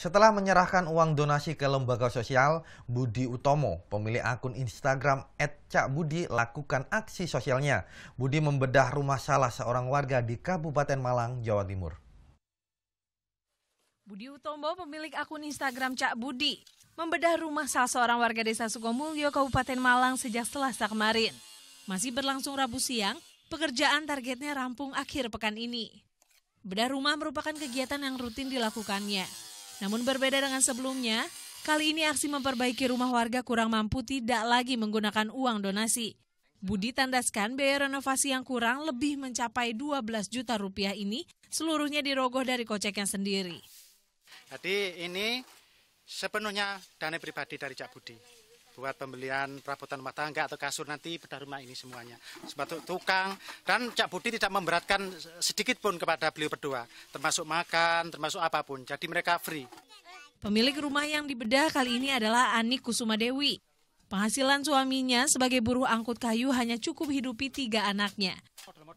Setelah menyerahkan uang donasi ke lembaga sosial, Budi Utomo, pemilik akun Instagram @cakbudi lakukan aksi sosialnya. Budi membedah rumah salah seorang warga di Kabupaten Malang, Jawa Timur. Budi Utomo, pemilik akun Instagram Cak Budi, membedah rumah salah seorang warga desa Sukomulyo, Kabupaten Malang sejak Selasa kemarin. Masih berlangsung Rabu siang, pekerjaan targetnya rampung akhir pekan ini. Bedah rumah merupakan kegiatan yang rutin dilakukannya namun berbeda dengan sebelumnya, kali ini aksi memperbaiki rumah warga kurang mampu tidak lagi menggunakan uang donasi. Budi tandaskan biaya renovasi yang kurang lebih mencapai 12 juta rupiah ini seluruhnya dirogoh dari koceknya sendiri. Jadi ini sepenuhnya dana pribadi dari Cak Budi buat pembelian perabotan rumah tangga atau kasur nanti bedah rumah ini semuanya. Sebatu tukang dan Cak Budi tidak memberatkan sedikit pun kepada beliau berdua, termasuk makan, termasuk apapun. Jadi mereka free. Pemilik rumah yang dibedah kali ini adalah Ani Kusuma Dewi. Penghasilan suaminya sebagai buruh angkut kayu hanya cukup hidupi tiga anaknya.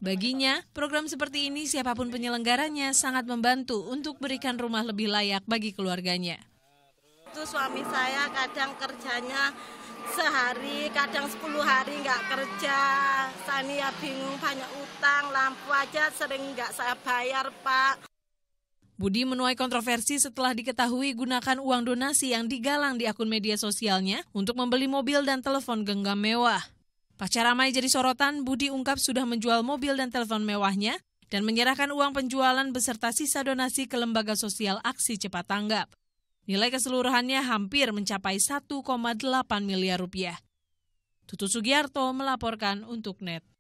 Baginya, program seperti ini siapapun penyelenggaranya sangat membantu untuk berikan rumah lebih layak bagi keluarganya itu suami saya kadang kerjanya sehari, kadang 10 hari nggak kerja. Sani ya bingung banyak utang, lampu aja sering nggak saya bayar, Pak. Budi menuai kontroversi setelah diketahui gunakan uang donasi yang digalang di akun media sosialnya untuk membeli mobil dan telepon genggam mewah. Pasca ramai jadi sorotan, Budi ungkap sudah menjual mobil dan telepon mewahnya dan menyerahkan uang penjualan beserta sisa donasi ke lembaga sosial aksi cepat tanggap. Nilai keseluruhannya hampir mencapai 1,8 miliar rupiah. Tutut Sugiarto melaporkan untuk NET.